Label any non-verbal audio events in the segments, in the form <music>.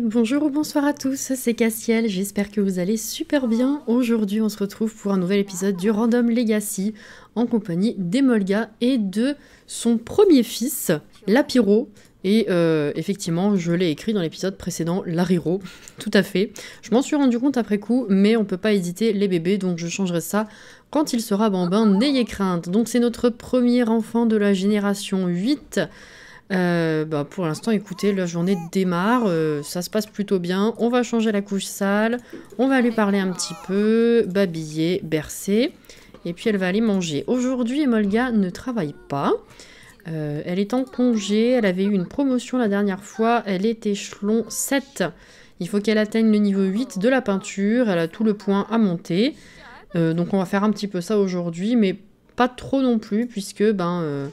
bonjour ou bonsoir à tous, c'est Cassiel, j'espère que vous allez super bien. Aujourd'hui on se retrouve pour un nouvel épisode du Random Legacy en compagnie d'Emolga et de son premier fils, Lapiro. Et euh, effectivement, je l'ai écrit dans l'épisode précédent, Lariro, tout à fait. Je m'en suis rendu compte après coup, mais on peut pas éditer les bébés, donc je changerai ça quand il sera bambin, n'ayez crainte. Donc c'est notre premier enfant de la génération 8. Euh, bah, pour l'instant, écoutez, la journée démarre, euh, ça se passe plutôt bien. On va changer la couche sale, on va lui parler un petit peu, babiller, bercer, et puis elle va aller manger. Aujourd'hui, Emolga ne travaille pas. Euh, elle est en congé, elle avait eu une promotion la dernière fois, elle est échelon 7. Il faut qu'elle atteigne le niveau 8 de la peinture, elle a tout le point à monter. donc on va faire un petit peu ça aujourd'hui, mais pas trop non plus, puisque ben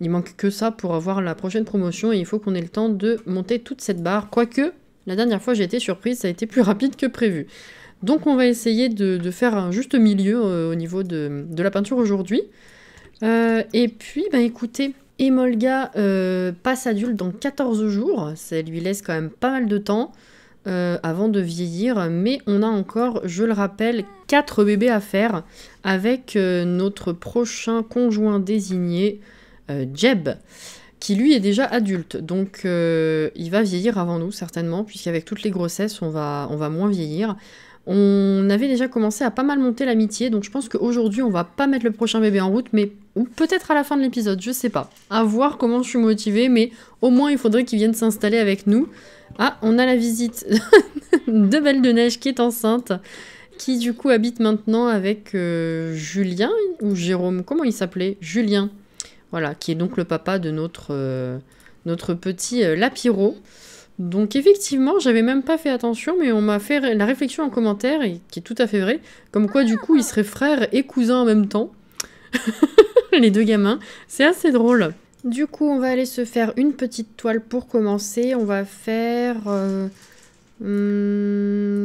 il manque que ça pour avoir la prochaine promotion et il faut qu'on ait le temps de monter toute cette barre. Quoique, la dernière fois j'ai été surprise, ça a été plus <laughs> rapide que prévu. Donc on va essayer de, faire un juste milieu euh, au niveau de, la peinture aujourd'hui. Euh, et puis, bah, écoutez, Emolga euh, passe adulte dans 14 jours, ça lui laisse quand même pas mal de temps avant de vieillir, mais on a encore, je le rappelle, 4 bébés à faire avec notre prochain conjoint désigné. Euh, Jeb, qui lui est déjà adulte. Donc euh, il va vieillir avant nous, certainement, puisqu'avec toutes les grossesses, on va, on va moins vieillir. On avait déjà commencé à pas mal monter l'amitié, donc je pense qu'aujourd'hui on va pas mettre le prochain bébé en route, mais ou peut-être à la fin de l'épisode, je sais pas. À voir comment je suis motivée, mais au moins il faudrait qu'il vienne s'installer avec nous. Ah, on a la visite <laughs> de Belle de Neige qui est enceinte, qui du coup habite maintenant avec euh, Julien ou Jérôme, comment il s'appelait Julien. Voilà, qui est donc le papa de notre, euh, notre petit euh, Lapiro. Donc effectivement, j'avais même pas fait attention, mais on m'a fait la réflexion en commentaire, et qui est tout à fait vrai, comme quoi du coup ils seraient frères et cousins en même temps. <laughs> les deux gamins, c'est assez drôle. Du coup, on va aller se faire une petite toile pour commencer. On va faire... Euh,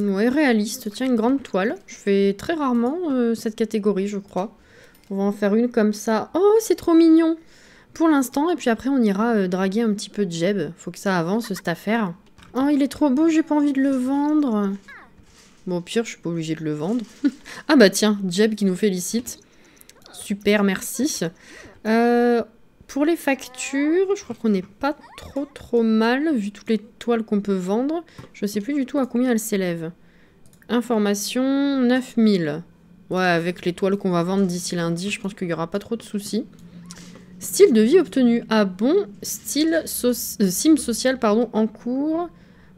hmm, ouais, réaliste. Tiens, une grande toile. Je fais très rarement cette catégorie, je crois. On va en faire une comme ça. Oh, c'est trop mignon pour l'instant, et puis après on ira euh, draguer un petit peu Jeb. Faut que ça avance cette affaire. Oh, il est trop beau, j'ai pas envie de le vendre. Bon, au pire, je suis pas obligée de le vendre. <laughs> ah bah tiens, Jeb qui nous félicite. Super, merci. Euh, pour les factures, je crois qu'on n'est pas trop trop mal, vu toutes les toiles qu'on peut vendre. Je sais plus du tout à combien elles s'élèvent. Information, 9000. Ouais, avec les toiles qu'on va vendre d'ici lundi, je pense qu'il y aura pas trop de soucis. Style de vie obtenu. à ah bon Style euh, sim social pardon, en cours.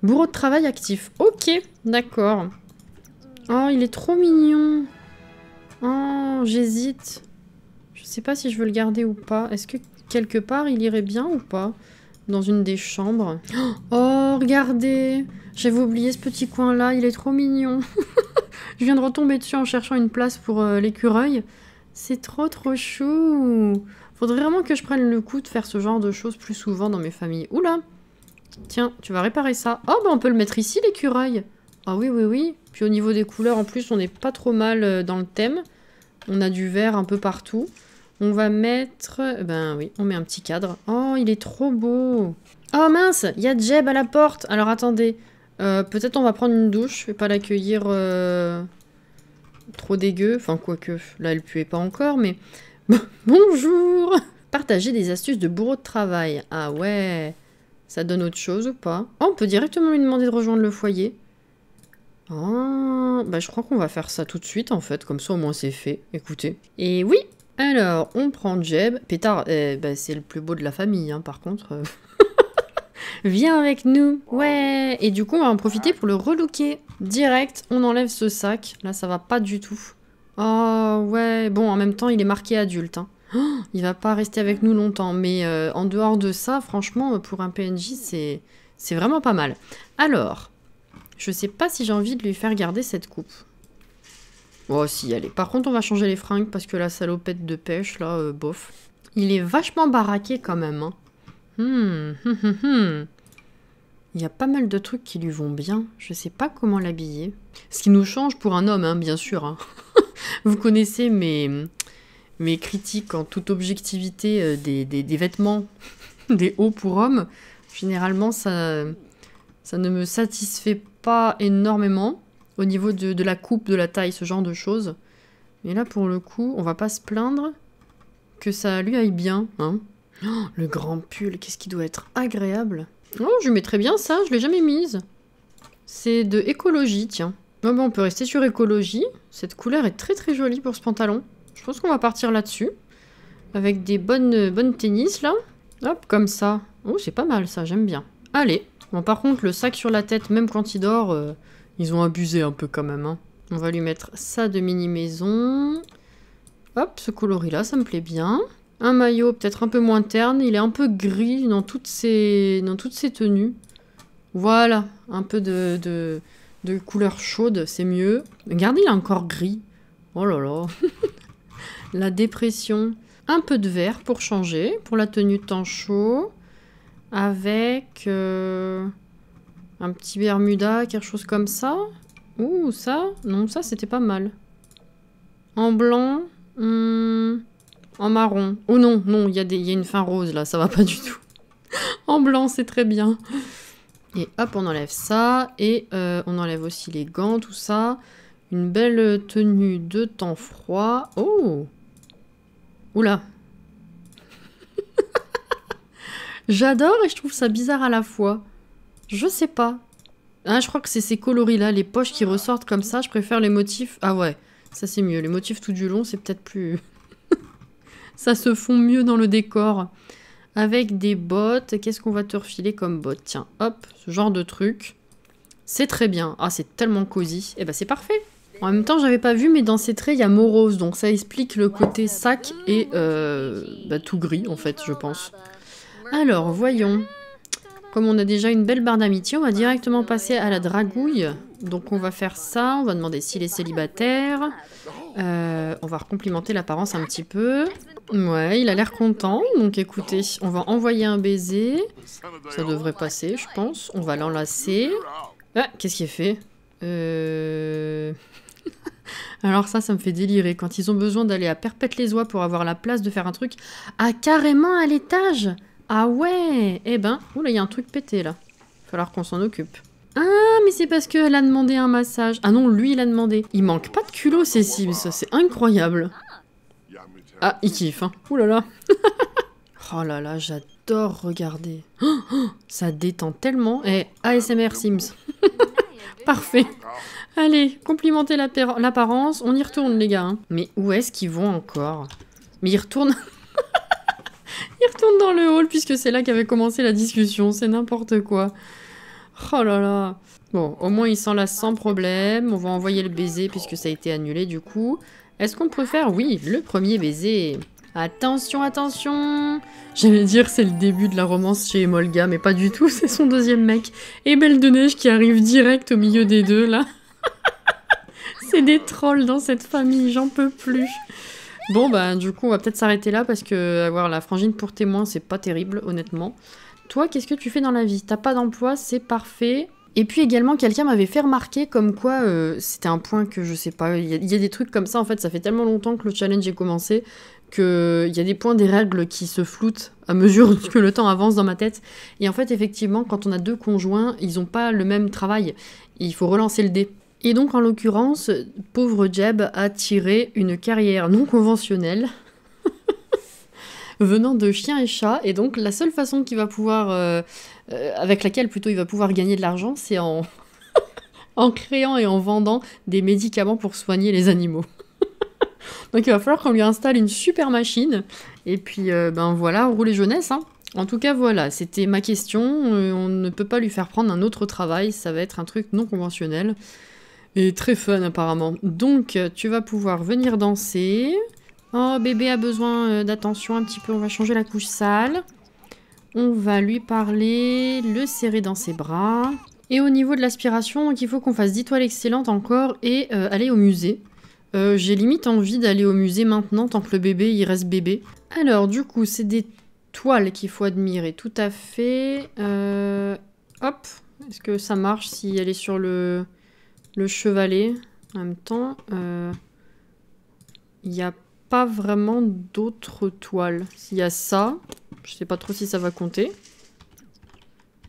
Bourreau de travail actif. Ok, d'accord. Oh, il est trop mignon. Oh, j'hésite. Je sais pas si je veux le garder ou pas. Est-ce que quelque part il irait bien ou pas Dans une des chambres. <gasps> Oh, regardez J'avais oublié ce petit coin-là, il est trop mignon. <laughs> je viens de retomber dessus en cherchant une place pour euh, l'écureuil. C'est trop trop chou Faudrait vraiment que je prenne le coup de faire ce genre de choses plus souvent dans mes familles. Oula Tiens, tu vas réparer ça. Oh, bah on peut le mettre ici, l'écureuil Ah oui, oui, oui. Puis au niveau des couleurs, en plus, on n'est pas trop mal euh, dans le thème. On a du vert un peu partout. On va mettre... Euh, ben oui, on met un petit cadre. Oh, il est trop beau Oh mince, il y a Jeb à la porte Alors attendez, euh, peut-être on va prendre une douche. Je vais pas l'accueillir trop dégueu. Enfin, quoique, là, elle puait pas encore, mais... <laughs> Bonjour Partager des astuces de bourreau de travail. Ah ouais Ça donne autre chose ou pas oh, On peut directement lui demander de rejoindre le foyer. Ah bah je crois qu'on va faire ça tout de suite en fait, comme ça au moins c'est fait. Écoutez. Et oui Alors, on prend Jeb. Pétard, eh, bah, c'est le plus beau de la famille hein, par contre. <laughs> Viens avec nous Ouais Et du coup, on va en profiter pour le relooker. Direct, on enlève ce sac. Là, ça va pas du tout. Oh ouais, bon, en même temps, il est marqué adulte. Hein. Oh, il va pas rester avec nous longtemps, mais euh, en dehors de ça, franchement, pour un PNJ, c'est c'est vraiment pas mal. Alors, je sais pas si j'ai envie de lui faire garder cette coupe. Oh si, allez. Par contre, on va changer les fringues parce que la salopette de pêche, là, euh, bof. Il est vachement baraqué quand même. hum, Il y a pas mal de trucs qui lui vont bien. Je sais pas comment l'habiller. Ce qui nous change pour un homme, hein, bien sûr. Hein. Vous connaissez mes, critiques en toute objectivité euh, des, vêtements, <laughs> des hauts pour hommes. Généralement, ça, ça ne me satisfait pas énormément au niveau de, la coupe, de la taille, ce genre de choses. Mais là, pour le coup, on va pas se plaindre que ça lui aille bien. Hein. Oh, le grand pull, qu'est-ce qui doit être agréable. non oh, je très bien ça, je l'ai jamais mise. C'est de écologie, tiens. Bon, on peut rester sur écologie. Cette couleur est très très jolie pour ce pantalon. Je pense qu'on va partir là-dessus. Avec des bonnes, bonnes tennis, là. Hop, comme ça. Oh, c'est pas mal, ça. J'aime bien. Allez. Bon, par contre, le sac sur la tête, même quand il dort, euh, ils ont abusé un peu quand même. Hein. On va lui mettre ça de mini-maison. Hop, ce coloris-là, ça me plaît bien. Un maillot peut-être un peu moins terne. Il est un peu gris dans toutes ses, dans toutes tenues. Voilà, un peu de de couleur chaude, c'est mieux. Regardez, il est encore gris. Oh là là. <laughs> la dépression. Un peu de vert pour changer, pour la tenue de temps chaud. Avec euh, un petit Bermuda, quelque chose comme ça. Ouh, ça Non, ça c'était pas mal. En blanc. Hmm, en marron. Oh non, non, il y, y, a une fin rose là, ça va pas du tout. <laughs> en blanc, c'est très bien. Et hop, on enlève ça. Et euh, on enlève aussi les gants, tout ça. Une belle tenue de temps froid. Oh Oula <laughs> J'adore et je trouve ça bizarre à la fois. Je sais pas. Ah, je crois que c'est ces coloris-là, les poches qui ressortent comme ça. Je préfère les motifs... Ah ouais, ça c'est mieux. Les motifs tout du long, c'est peut-être plus... <laughs> ça se fond mieux dans le décor. Avec des bottes, qu'est-ce qu'on va te refiler comme bottes Tiens, hop, ce genre de truc. C'est très bien. Ah, c'est tellement cosy. Eh ben, c'est parfait. En même temps, j'avais pas vu, mais dans ces traits, il y a morose. Donc ça explique le côté sac et euh, bah, tout gris, en fait, je pense. Alors, voyons. Comme on a déjà une belle barre d'amitié, on va directement passer à la dragouille. Donc on va faire ça, on va demander s'il est célibataire. Euh, on va recomplimenter l'apparence un petit peu. Ouais, il a l'air content, donc écoutez, on va envoyer un baiser. Ça devrait passer, je pense. On va l'enlacer. Ah, qu'est-ce qu'il fait euh, <laughs> Alors ça, ça me fait délirer. Quand ils ont besoin d'aller à Perpète-les-Oies pour avoir la place de faire un truc... à ah, carrément à l'étage ah ouais Eh ben, oula, il y a un truc pété là. Falloir qu'on s'en occupe. Ah, mais c'est parce qu'elle a demandé un massage. Ah non, lui, il a demandé. Il manque pas de culot, ces Sims. C'est incroyable. Ah, il kiffe, hein. Ouh là là. <laughs> oh là là, j'adore regarder. <gasps> ça détend tellement. Eh, ASMR Sims. <laughs> Parfait. Allez, complimenter l'apparence. On y retourne, les gars. Hein. Mais où est-ce qu'ils vont encore Mais ils retournent... Il retourne dans le hall puisque c'est là qu'avait commencé la discussion. C'est n'importe quoi. Oh là là. Bon, au moins il s'en sans problème. On va envoyer le baiser puisque ça a été annulé du coup. Est-ce qu'on peut faire Oui, le premier baiser. Attention, attention J'allais dire c'est le début de la romance chez Molga, mais pas du tout, <laughs> c'est son deuxième mec. Et Belle de Neige qui arrive direct au milieu des deux, là. <laughs> c'est des trolls dans cette famille, j'en peux plus. Bon, bah, du coup, on va peut-être s'arrêter là parce que avoir la frangine pour témoin, c'est pas terrible, honnêtement. Toi, qu'est-ce que tu fais dans la vie T'as pas d'emploi, c'est parfait. Et puis également, quelqu'un m'avait fait remarquer comme quoi, euh, c'était un point que je sais pas, il y, a des trucs comme ça, en fait, ça fait tellement longtemps que le challenge est commencé qu'il y a des points, des règles qui se floutent à mesure <laughs> que le temps avance dans ma tête. Et en fait, effectivement, quand on a deux conjoints, ils ont pas le même travail. il faut relancer le dé. Et donc en l'occurrence, pauvre Jeb a tiré une carrière non conventionnelle <laughs> venant de chiens et chats. Et donc la seule façon qu'il va pouvoir, euh, euh, avec laquelle plutôt il va pouvoir gagner de l'argent, c'est en, <laughs> en créant et en vendant des médicaments pour soigner les animaux. <laughs> donc il va falloir qu'on lui installe une super machine. Et puis euh, ben voilà, rouler jeunesse. Hein. En tout cas voilà, c'était ma question. on ne peut pas lui faire prendre un autre travail, ça va être un truc non conventionnel. Et très fun apparemment. Donc tu vas pouvoir venir danser. Oh bébé a besoin euh, d'attention un petit peu, on va changer la couche sale. On va lui parler, le serrer dans ses bras. Et au niveau de l'aspiration, il faut qu'on fasse 10 toiles excellentes encore et euh, aller au musée. Euh, j'ai limite envie d'aller au musée maintenant tant que le bébé il reste bébé. Alors du coup c'est des toiles qu'il faut admirer, tout à fait. hop, est-ce que ça marche si elle est sur le le chevalet. En même temps, il euh, n'y a pas vraiment d'autres toiles. Il y a ça. Je sais pas trop si ça va compter.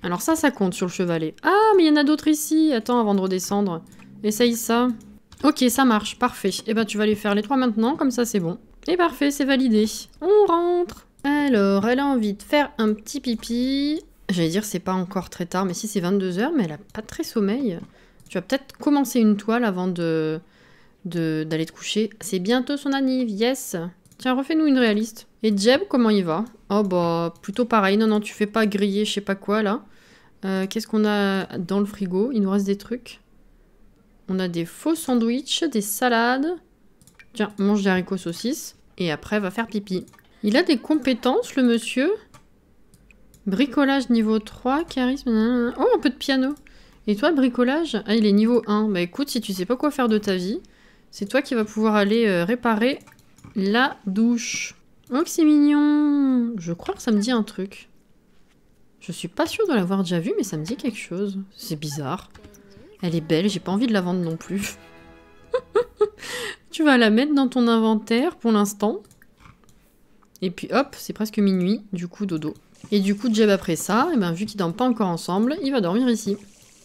Alors ça, ça compte sur le chevalet. Ah, mais il y en a d'autres ici. Attends, avant de redescendre. Essaye ça. Ok, ça marche. Parfait. Et eh ben, tu vas aller faire les trois maintenant. Comme ça, c'est bon. Et parfait, c'est validé. On rentre. Alors, elle a envie de faire un petit pipi. J'allais dire, c'est pas encore très tard. Mais si, c'est 22h. Mais elle a pas très sommeil. Tu vas peut-être commencer une toile avant de d'aller te coucher. C'est bientôt son anniv, yes Tiens, refais-nous une réaliste. Et Jeb, comment il va Oh bah, plutôt pareil. Non, non, tu fais pas griller je sais pas quoi, là. Euh, qu'est-ce qu'on a dans le frigo Il nous reste des trucs. On a des faux sandwichs, des salades. Tiens, mange des haricots saucisses. Et après, va faire pipi. Il a des compétences, le monsieur Bricolage niveau 3, charisme... Oh, un peu de piano et toi, bricolage Ah, il est niveau 1. Bah écoute, si tu sais pas quoi faire de ta vie, c'est toi qui vas pouvoir aller euh, réparer la douche. Donc oh, c'est mignon Je crois que ça me dit un truc. Je suis pas sûre de l'avoir déjà vu mais ça me dit quelque chose. C'est bizarre. Elle est belle, j'ai pas envie de la vendre non plus. <laughs> tu vas la mettre dans ton inventaire pour l'instant. Et puis hop, c'est presque minuit, du coup dodo. Et du coup Jeb après ça, et eh ben, vu qu'ils dorment pas encore ensemble, il va dormir ici.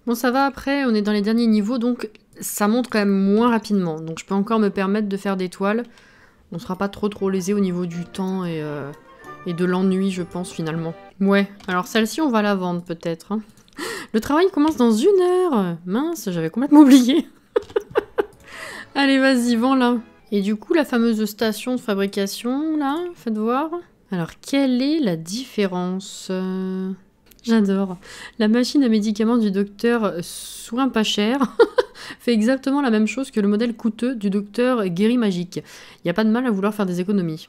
Bon, ça va après, on est dans les derniers niveaux, donc ça monte quand même moins rapidement. Donc je peux encore me permettre de faire des toiles. On sera pas trop trop lésé au niveau du temps euh, et, de l'ennui, je pense, finalement. Ouais, alors celle-ci, on va la vendre peut-être. Hein. <laughs> Le travail commence dans une heure Mince, j'avais complètement oublié <laughs> Allez, vas-y, vends-la Et du coup, la fameuse station de fabrication, là, faites voir. Alors, quelle est la différence euh J'adore. La machine à médicaments du docteur Soin pas cher <laughs> fait exactement la même chose que le modèle coûteux du docteur Guéri Magique. Il n'y a pas de mal à vouloir faire des économies.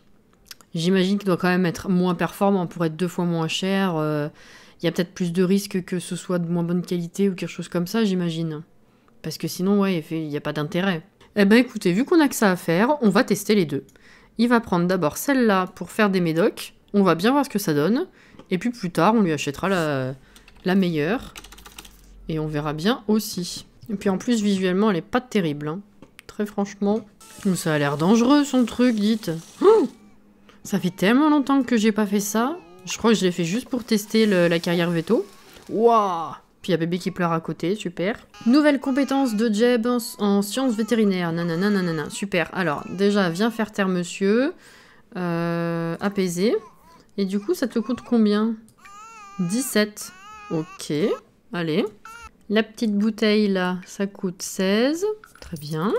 J'imagine qu'il doit quand même être moins performant pour être deux fois moins cher. Euh, il y a peut-être plus de risques que ce soit de moins bonne qualité ou quelque chose comme ça, j'imagine. Parce que sinon, ouais, il n'y a pas d'intérêt. Eh ben écoutez, vu qu'on a que ça à faire, on va tester les deux. Il va prendre d'abord celle-là pour faire des médocs. On va bien voir ce que ça donne. Et puis plus tard, on lui achètera la, meilleure. Et on verra bien aussi. Et puis en plus, visuellement, elle est pas terrible. Hein. Très franchement. Ça a l'air dangereux, son truc, dites. Oh ça fait tellement longtemps que j'ai pas fait ça. Je crois que je l'ai fait juste pour tester la carrière veto. Waouh Puis il y a bébé qui pleure à côté, super. Nouvelle compétence de Jeb en, sciences vétérinaires. Nanana, super. Alors, déjà, viens faire taire monsieur. Euh, apaiser. Et du coup, ça te coûte combien 17. Ok, allez. La petite bouteille là, ça coûte 16. Très bien.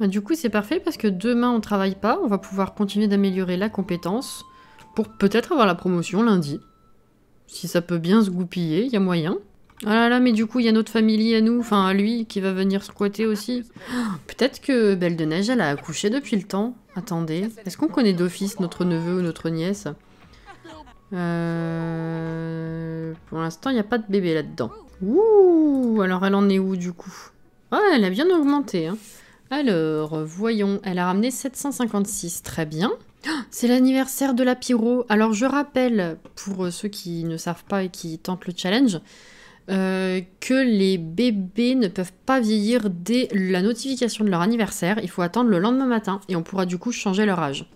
Bah, du coup, c'est parfait parce que demain, on travaille pas. On va pouvoir continuer d'améliorer la compétence pour peut-être avoir la promotion lundi. Si ça peut bien se goupiller, il y a moyen. Ah là là, mais du coup, il y a notre famille à nous, enfin à lui, qui va venir squatter aussi. Oh, peut-être que Belle de Neige, elle a accouché depuis le temps. Attendez, est-ce qu'on connaît d'office notre neveu ou notre nièce euh, pour l'instant, il n'y a pas de bébé là-dedans. Ouh Alors, elle en est où, du coup Ah, elle a bien augmenté. Hein. Alors, voyons. Elle a ramené 756. Très bien. Ah, c'est l'anniversaire de la Pyro. Alors je rappelle, pour euh, ceux qui ne savent pas et qui tentent le challenge, euh, que les bébés ne peuvent pas vieillir dès la notification de leur anniversaire. Il faut attendre le lendemain matin et on pourra du coup changer leur âge.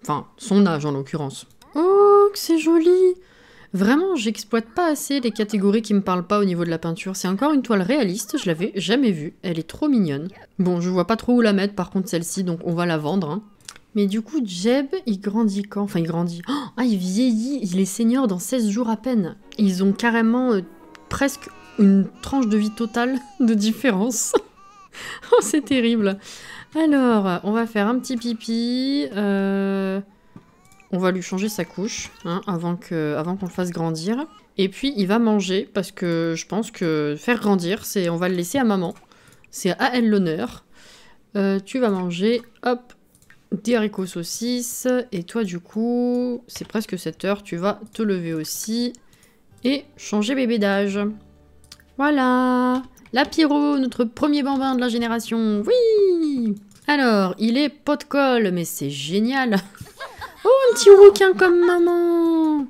Enfin, son âge en l'occurrence. Oh, que c'est joli Vraiment, j'exploite pas assez les catégories qui me parlent pas au niveau de la peinture. C'est encore une toile réaliste, je l'avais jamais vue. Elle est trop mignonne. Bon, je vois pas trop où la mettre par contre celle-ci, donc on va la vendre. Hein. Mais du coup, Jeb, il grandit quand Enfin, il grandit. ah, il vieillit, il est senior dans 16 jours à peine. Ils ont carrément euh, presque une tranche de vie totale de différence. <laughs> oh, c'est terrible. Alors, on va faire un petit pipi. Euh... On va lui changer sa couche hein, avant qu'on le fasse grandir. Et puis il va manger parce que je pense que faire grandir, c'est on va le laisser à maman. C'est à elle l'honneur. Euh, tu vas manger, hop, des haricots saucisses. Et toi du coup, c'est presque 7 heures, tu vas te lever aussi et changer bébé d'âge. Voilà La notre premier bambin de la génération Oui Alors, il est pot de colle, mais c'est génial <laughs> Oh, un petit rouquin comme maman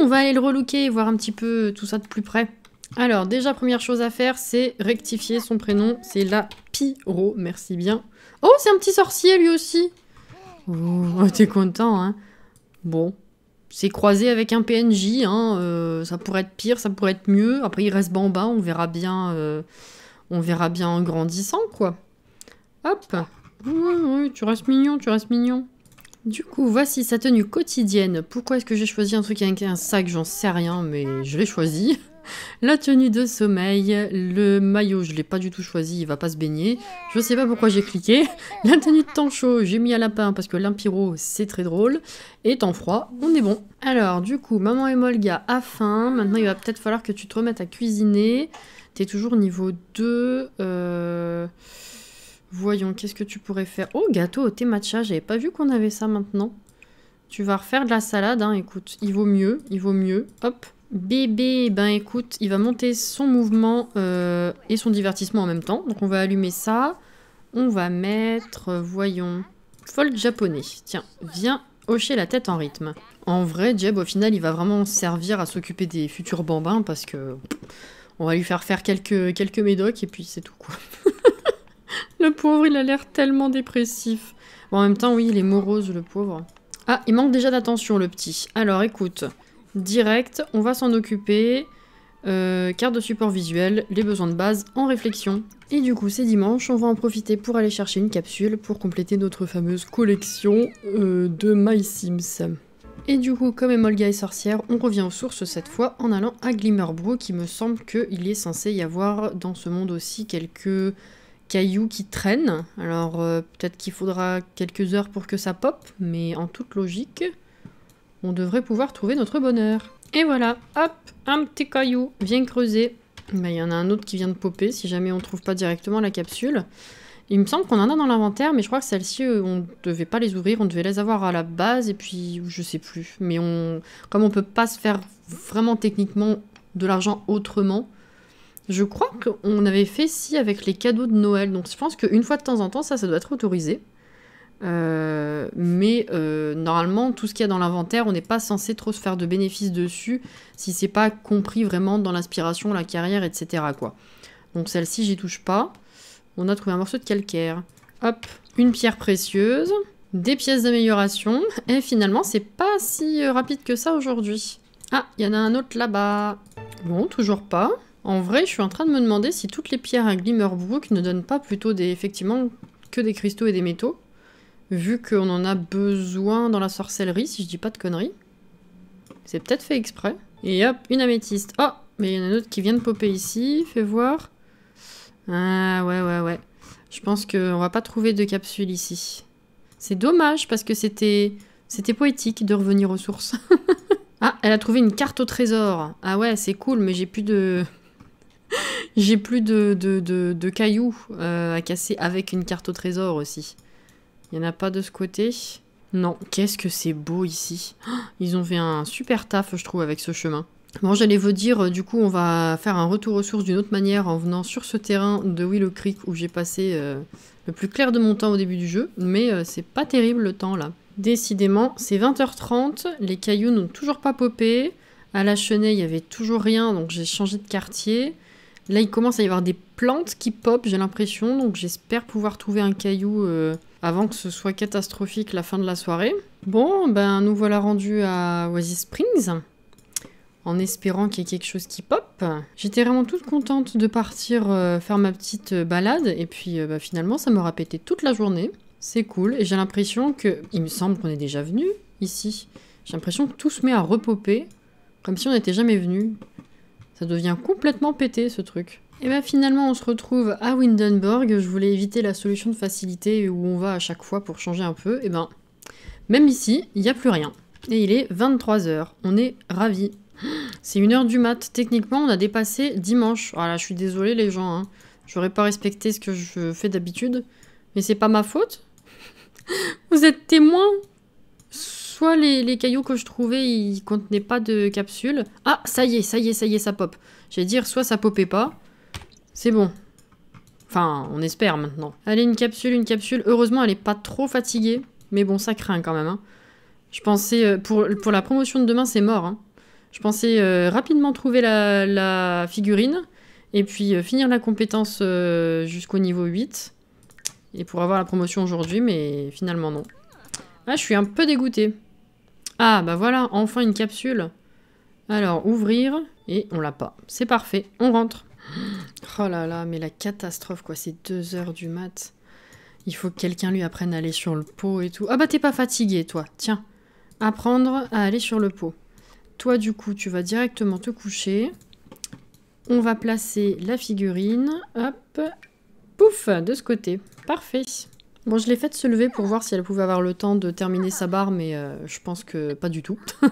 on va aller le relooker, voir un petit peu tout ça de plus près. Alors, déjà, première chose à faire, c'est rectifier son prénom. C'est la Pyro, merci bien. Oh, c'est un petit sorcier, lui aussi Oh, <laughs> t'es content, hein Bon, c'est croisé avec un PNJ, hein, euh, ça pourrait être pire, ça pourrait être mieux. Après, il reste bambin, on verra bien, euh, on verra bien en grandissant, quoi. Hop oui, tu restes mignon, tu restes mignon. Du coup, voici sa tenue quotidienne. Pourquoi est-ce que j'ai choisi un truc avec un sac J'en sais rien, mais je l'ai choisi. <laughs> La tenue de sommeil, le maillot, je l'ai pas du tout choisi, il va pas se baigner. Je sais pas pourquoi j'ai cliqué. <laughs> La tenue de temps chaud, j'ai mis à lapin parce que l'impiro, c'est très drôle. Et temps froid, on est bon. Alors, du coup, maman et Molga a faim. Maintenant, il va peut-être falloir que tu te remettes à cuisiner. T'es toujours niveau 2. Euh... Voyons, qu'est-ce que tu pourrais faire Oh, gâteau au thé matcha, j'avais pas vu qu'on avait ça maintenant. Tu vas refaire de la salade, hein, écoute, il vaut mieux, il vaut mieux. Hop, bébé, ben écoute, il va monter son mouvement euh, et son divertissement en même temps. Donc on va allumer ça. On va mettre, euh, voyons, fold japonais. Tiens, viens hocher la tête en rythme. En vrai, Jeb, au final, il va vraiment servir à s'occuper des futurs bambins parce que on va lui faire faire quelques, quelques médocs et puis c'est tout quoi. <laughs> Le pauvre, il a l'air tellement dépressif. en même temps, oui, il est morose, le pauvre. Ah, il manque déjà d'attention, le petit. Alors, écoute. Direct, on va s'en occuper. Euh, carte de support visuel, les besoins de base en réflexion. Et du coup, c'est dimanche, on va en profiter pour aller chercher une capsule pour compléter notre fameuse collection euh, de My Sims. Et du coup, comme Emolga est sorcière, on revient aux sources cette fois en allant à Glimmerbrook. qui me semble qu'il est censé y avoir dans ce monde aussi quelques cailloux qui traîne. Alors euh, peut-être qu'il faudra quelques heures pour que ça pop, mais en toute logique, on devrait pouvoir trouver notre bonheur. Et voilà, hop, un petit caillou, vient creuser. Ben, il y en a un autre qui vient de popper si jamais on trouve pas directement la capsule. Il me semble qu'on en a dans l'inventaire, mais je crois que celle ci euh, on devait pas les ouvrir, on devait les avoir à la base, et puis je sais plus. Mais on, comme on peut pas se faire vraiment techniquement de l'argent autrement, je crois qu'on avait fait si avec les cadeaux de Noël. Donc je pense qu'une fois de temps en temps, ça, ça doit être autorisé. Euh, mais euh, normalement, tout ce qu'il y a dans l'inventaire, on n'est pas censé trop se faire de bénéfices dessus si c'est pas compris vraiment dans l'inspiration, la carrière, etc. Quoi. Donc celle-ci, j'y touche pas. On a trouvé un morceau de calcaire. Hop, une pierre précieuse, des pièces d'amélioration. Et finalement, c'est pas si euh, rapide que ça aujourd'hui. Ah, il y en a un autre là-bas. Bon, toujours pas. En vrai, je suis en train de me demander si toutes les pierres à Glimmerbrook ne donnent pas plutôt des, effectivement que des cristaux et des métaux, vu qu'on en a besoin dans la sorcellerie, si je dis pas de conneries. C'est peut-être fait exprès. Et hop, une améthyste. Oh, mais il y en a une autre qui vient de popper ici, fais voir. Ah ouais, ouais, ouais. Je pense qu'on va pas trouver de capsule ici. C'est dommage parce que c'était c'était poétique de revenir aux sources. <laughs> ah, elle a trouvé une carte au trésor. Ah ouais, c'est cool, mais j'ai plus de... J'ai plus de, de, de, cailloux euh, à casser avec une carte au trésor aussi. Il n'y en a pas de ce côté. Non, qu'est-ce que c'est beau ici. <gasps> Ils ont fait un super taf, je trouve, avec ce chemin. Bon, j'allais vous dire, du coup, on va faire un retour aux sources d'une autre manière en venant sur ce terrain de Willow Creek où j'ai passé euh, le plus clair de mon temps au début du jeu, mais euh, c'est pas terrible le temps là. Décidément, c'est 20h30, les cailloux n'ont toujours pas popé, à la chenée, il y avait toujours rien, donc j'ai changé de quartier. Là, il commence à y avoir des plantes qui pop, j'ai l'impression, donc j'espère pouvoir trouver un caillou euh, avant que ce soit catastrophique la fin de la soirée. Bon, ben nous voilà rendus à Oasis Springs, en espérant qu'il y ait quelque chose qui pop. J'étais vraiment toute contente de partir euh, faire ma petite euh, balade, et puis ben, finalement ça me pété toute la journée. C'est cool, et j'ai l'impression que... Il me semble qu'on est déjà venu ici. J'ai l'impression que tout se met à repoper, comme si on n'était jamais venu. Ça devient complètement pété ce truc. Et bien, bah, finalement on se retrouve à Windenburg, je voulais éviter la solution de facilité où on va à chaque fois pour changer un peu, et ben même ici, il n'y a plus rien. Et il est 23h, on est ravis. C'est une heure du mat, techniquement on a dépassé dimanche. Voilà, ah je suis désolée les gens, hein. j'aurais pas respecté ce que je fais d'habitude, mais c'est pas ma faute. Vous êtes témoin soit les, cailloux que je trouvais, ils contenaient pas de capsule. Ah, ça y est, ça y est, ça y est, ça pop. J'allais dire, soit ça popait pas. C'est bon. Enfin, on espère maintenant. Allez, une capsule, une capsule. Heureusement, elle est pas trop fatiguée. Mais bon, ça craint quand même. Hein. Je pensais, euh, pour, la promotion de demain, c'est mort. Hein. Je pensais euh, rapidement trouver la, figurine. Et puis euh, finir la compétence jusqu'au niveau 8. Et pour avoir la promotion aujourd'hui, mais finalement non. Ah, je suis un peu dégoûtée. Ah, bah voilà, enfin une capsule. Alors, ouvrir, et on l'a pas. C'est parfait, on rentre. Oh là là, mais la catastrophe, quoi, c'est 2 heures du mat. Il faut que quelqu'un lui apprenne à aller sur le pot et tout. Ah bah t'es pas fatigué, toi, tiens. Apprendre à aller sur le pot. Toi, du coup, tu vas directement te coucher. On va placer la figurine, hop, pouf, de ce côté. Parfait. Bon, je l'ai faite se lever pour voir si elle pouvait avoir le temps de terminer sa barre, mais euh, je pense que pas du tout. <laughs>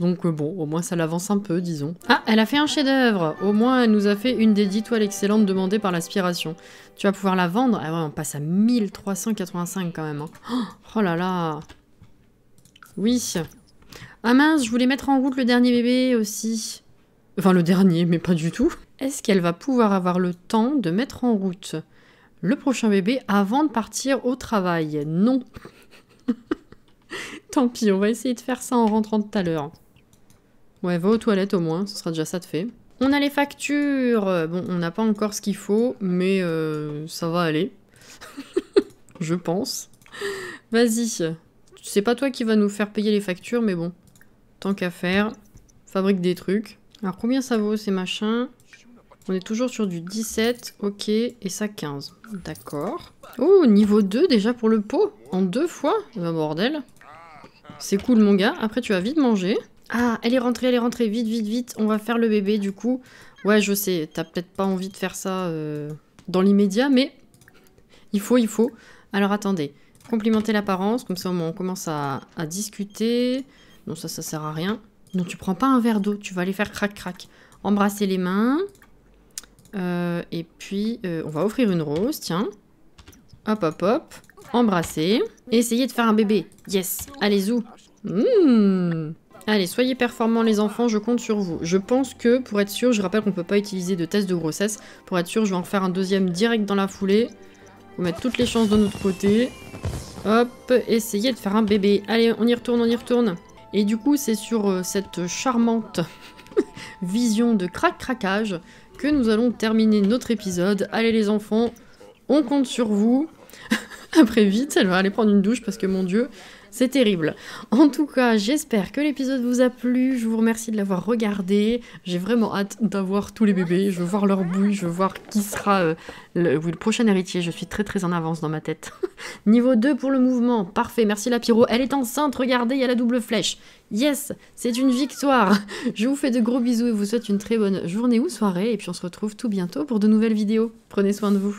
Donc euh, bon, au moins ça l'avance un peu, disons. Ah, elle a fait un chef-d'œuvre Au moins, elle nous a fait une des 10 toiles excellentes demandées par l'aspiration. Tu vas pouvoir la vendre Ah ouais, on passe à 1385 quand même. Hein. <gasps> Oh là là Oui Ah mince, je voulais mettre en route le dernier bébé aussi. Enfin, le dernier, mais pas du tout. Est-ce qu'elle va pouvoir avoir le temps de mettre en route le prochain bébé avant de partir au travail. Non. <laughs> Tant pis, on va essayer de faire ça en rentrant tout à l'heure. Ouais, va aux toilettes au moins, ce sera déjà ça de fait. On a les factures Bon, on n'a pas encore ce qu'il faut, mais euh, ça va aller. <laughs> Je pense. Vas-y. C'est pas toi qui va nous faire payer les factures, mais bon. Tant qu'à faire, fabrique des trucs. Alors combien ça vaut ces machins on est toujours sur du 17, ok, et ça 15. D'accord. Oh, niveau 2 déjà pour le pot En deux fois la eh ben, bordel. C'est cool mon gars, après tu vas vite manger. Ah, elle est rentrée, elle est rentrée, vite, vite, vite, on va faire le bébé du coup. Ouais, je sais, t'as peut-être pas envie de faire ça euh, dans l'immédiat, mais il faut, il faut. Alors attendez, complimenter l'apparence, comme ça on commence à, à discuter. Non, ça, ça sert à rien. Non, tu prends pas un verre d'eau, tu vas aller faire crac-crac. Embrasser les mains, euh, et puis, euh, on va offrir une rose, tiens. Hop, hop, hop. Embrasser. Essayer de faire un bébé. Yes. Allez, zou. Hmm. Allez, soyez performants les enfants, je compte sur vous. Je pense que, pour être sûr, je rappelle qu'on ne peut pas utiliser de test de grossesse. Pour être sûr, je vais en faire un deuxième direct dans la foulée. vous mettre toutes les chances de notre côté. Hop, essayer de faire un bébé. Allez, on y retourne, on y retourne. Et du coup, c'est sur euh, cette charmante <laughs> vision de crac-craquage que nous allons terminer notre épisode. Allez les enfants, on compte sur vous. <laughs> Après vite, elle va aller prendre une douche parce que mon dieu, c'est terrible. En tout cas, j'espère que l'épisode vous a plu. Je vous remercie de l'avoir regardé. J'ai vraiment hâte d'avoir tous les bébés. Je veux voir leur bouille. Je veux voir qui sera euh, le, le, prochain héritier. Je suis très très en avance dans ma tête. <laughs> Niveau 2 pour le mouvement. Parfait. Merci la pyro. Elle est enceinte. Regardez, il y a la double flèche. Yes, c'est une victoire. Je vous fais de gros bisous et vous souhaite une très bonne journée ou soirée. Et puis on se retrouve tout bientôt pour de nouvelles vidéos. Prenez soin de vous.